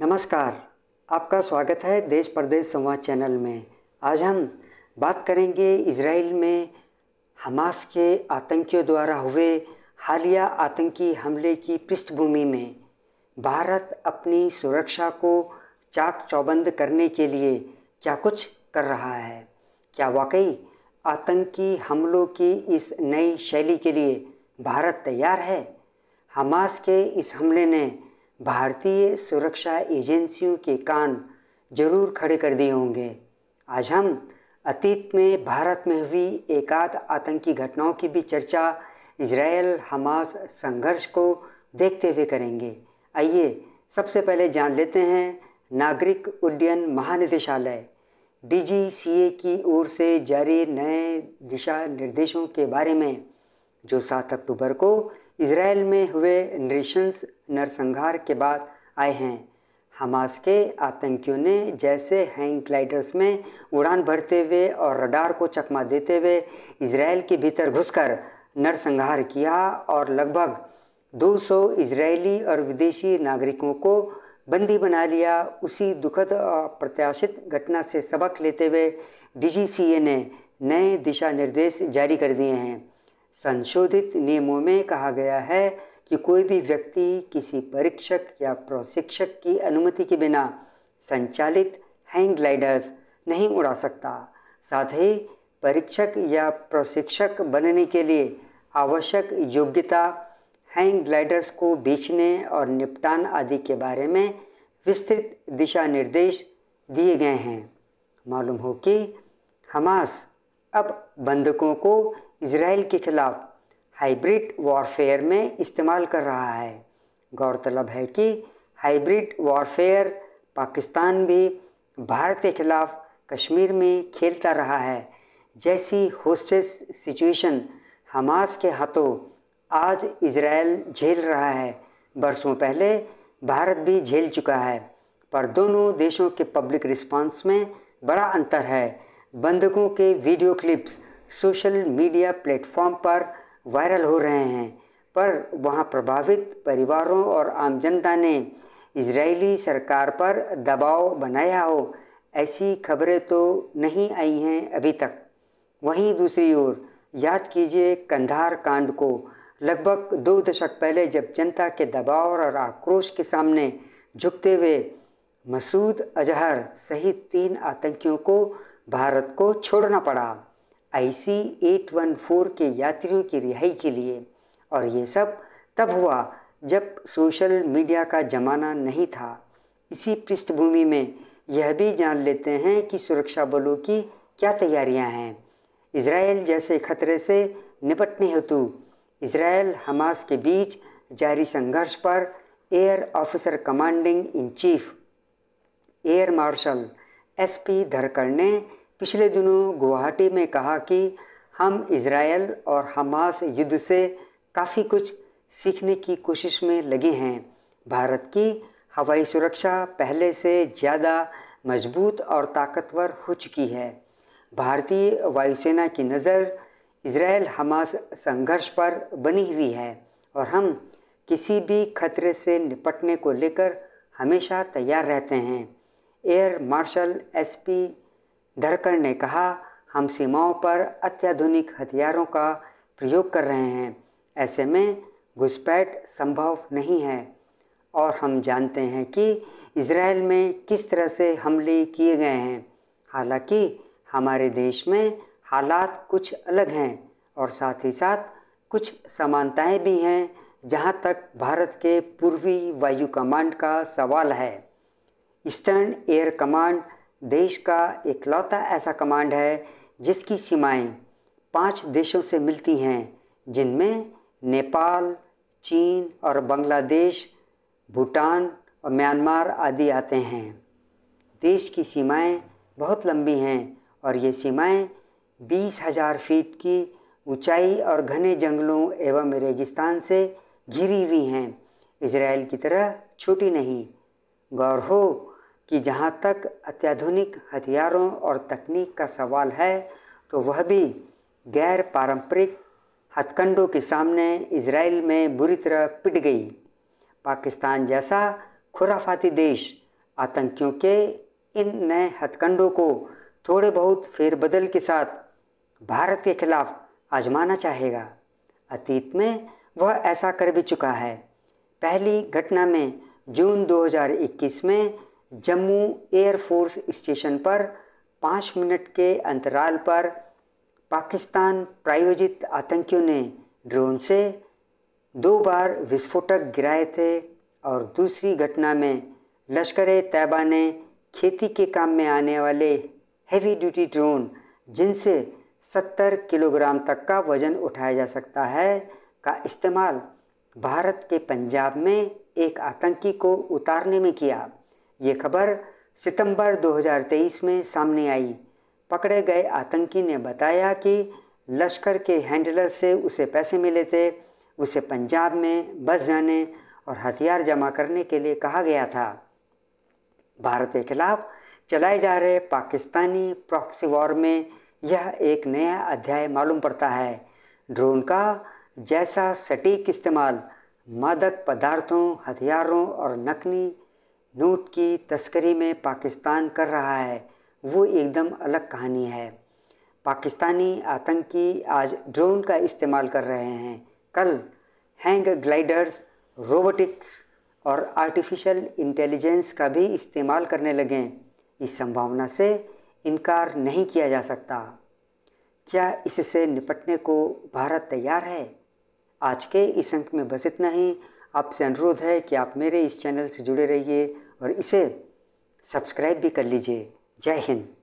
नमस्कार आपका स्वागत है देश प्रदेश संवाद चैनल में आज हम बात करेंगे इसराइल में हमास के आतंकियों द्वारा हुए हालिया आतंकी हमले की पृष्ठभूमि में भारत अपनी सुरक्षा को चाक चौबंद करने के लिए क्या कुछ कर रहा है क्या वाकई आतंकी हमलों की इस नई शैली के लिए भारत तैयार है हमास के इस हमले ने भारतीय सुरक्षा एजेंसियों के कान जरूर खड़े कर दिए होंगे आज हम अतीत में भारत में हुई एकाध आतंकी घटनाओं की भी चर्चा इसराइल हमास संघर्ष को देखते हुए करेंगे आइए सबसे पहले जान लेते हैं नागरिक उड्डयन महानिदेशालय डीजीसीए की ओर से जारी नए दिशा निर्देशों के बारे में जो 7 अक्टूबर को इसराइल में हुए नृशंस नरसंहार के बाद आए हैं हमास के आतंकियों ने जैसे हैंग ग्लाइडर्स में उड़ान भरते हुए और रडार को चकमा देते हुए इसराइल के भीतर घुसकर नरसंहार किया और लगभग 200 इसराइली और विदेशी नागरिकों को बंदी बना लिया उसी दुखद प्रत्याशित घटना से सबक लेते हुए डी ने नए दिशा निर्देश जारी कर दिए हैं संशोधित नियमों में कहा गया है कि कोई भी व्यक्ति किसी परीक्षक या प्रशिक्षक की अनुमति के बिना संचालित हैंग ग्लाइडर्स नहीं उड़ा सकता साथ ही परीक्षक या प्रशिक्षक बनने के लिए आवश्यक योग्यता हैंग ग्लाइडर्स को बेचने और निपटान आदि के बारे में विस्तृत दिशा निर्देश दिए गए हैं मालूम हो कि हमास अब बंधकों को इसराइल के खिलाफ हाइब्रिड वॉरफेयर में इस्तेमाल कर रहा है गौरतलब है कि हाइब्रिड वॉरफेयर पाकिस्तान भी भारत के खिलाफ कश्मीर में खेलता रहा है जैसी होस्टेस सिचुएशन हमास के हाथों आज इसराइल झेल रहा है बरसों पहले भारत भी झेल चुका है पर दोनों देशों के पब्लिक रिस्पांस में बड़ा अंतर है बंधकों के video clips social media platform पर वायरल हो रहे हैं पर वहाँ प्रभावित परिवारों और आम जनता ने इजरायली सरकार पर दबाव बनाया हो ऐसी खबरें तो नहीं आई हैं अभी तक वहीं दूसरी ओर याद कीजिए कंधार कांड को लगभग दो दशक पहले जब जनता के दबाव और आक्रोश के सामने झुकते हुए मसूद अजहर सहित तीन आतंकियों को भारत को छोड़ना पड़ा आई 814 के यात्रियों की रिहाई के लिए और ये सब तब हुआ जब सोशल मीडिया का ज़माना नहीं था इसी पृष्ठभूमि में यह भी जान लेते हैं कि सुरक्षा बलों की क्या तैयारियां हैं इसराइल जैसे खतरे से निपटने हेतु इसराइल हमास के बीच जारी संघर्ष पर air officer commanding in chief air marshal SP Dharkar ने पिछले दिनों गुवाहाटी में कहा कि हम इसराइल और हमास युद्ध से काफ़ी कुछ सीखने की कोशिश में लगे हैं भारत की हवाई सुरक्षा पहले से ज़्यादा मजबूत और ताकतवर हो चुकी है भारतीय वायुसेना की नज़र इसराइल हमास संघर्ष पर बनी हुई है और हम किसी भी खतरे से निपटने को लेकर हमेशा तैयार रहते हैं एयर मार्शल एसपी धरकर ने कहा हम सीमाओं पर अत्याधुनिक हथियारों का प्रयोग कर रहे हैं ऐसे में घुसपैठ संभव नहीं है और हम जानते हैं कि इसराइल में किस तरह से हमले किए गए हैं हालांकि हमारे देश में हालात कुछ अलग हैं और साथ ही साथ कुछ समानताएं भी हैं जहां तक भारत के पूर्वी वायु कमांड का सवाल है ईस्टर्न एयर कमांड देश का इकलौता ऐसा कमांड है जिसकी सीमाएं पांच देशों से मिलती हैं जिनमें नेपाल चीन और बांग्लादेश भूटान और म्यांमार आदि आते हैं देश की सीमाएं बहुत लंबी हैं और ये सीमाएं बीस हज़ार फीट की ऊंचाई और घने जंगलों एवं रेगिस्तान से घिरी हुई हैं इसराइल की तरह छोटी नहीं गौर हो कि जहाँ तक अत्याधुनिक हथियारों और तकनीक का सवाल है तो वह भी गैर पारंपरिक हथकंडों के सामने इसराइल में बुरी तरह पिट गई पाकिस्तान जैसा खुराफाती देश आतंकियों के इन नए हथकंडों को थोड़े बहुत फेरबदल के साथ भारत के खिलाफ आजमाना चाहेगा अतीत में वह ऐसा कर भी चुका है पहली घटना में जून 2021 में जम्मू एयरफोर्स स्टेशन पर पाँच मिनट के अंतराल पर पाकिस्तान प्रायोजित आतंकियों ने ड्रोन से दो बार विस्फोटक गिराए थे और दूसरी घटना में लश्कर तैयबा ने खेती के काम में आने वाले हैवी ड्यूटी ड्रोन जिनसे 70 किलोग्राम तक का वजन उठाया जा सकता है का इस्तेमाल भारत के पंजाब में एक आतंकी को उतारने में किया ये खबर सितंबर 2023 में सामने आई पकड़े गए आतंकी ने बताया कि लश्कर के हैंडलर से उसे पैसे मिले थे उसे पंजाब में बस जाने और हथियार जमा करने के लिए कहा गया था भारत के खिलाफ चलाए जा रहे पाकिस्तानी प्रॉक्सी वॉर में यह एक नया अध्याय मालूम पड़ता है ड्रोन का जैसा सटीक इस्तेमाल मादक पदार्थों हथियारों और नकली नोट की तस्करी में पाकिस्तान कर रहा है वो एकदम अलग कहानी है पाकिस्तानी आतंकी आज ड्रोन का इस्तेमाल कर रहे हैं कल हैंग ग्लाइडर्स रोबोटिक्स और आर्टिफिशियल इंटेलिजेंस का भी इस्तेमाल करने लगें इस संभावना से इनकार नहीं किया जा सकता क्या इससे निपटने को भारत तैयार है आज के इस अंक में बस इतना ही आपसे अनुरोध है कि आप मेरे इस चैनल से जुड़े रहिए और इसे सब्सक्राइब भी कर लीजिए जय हिंद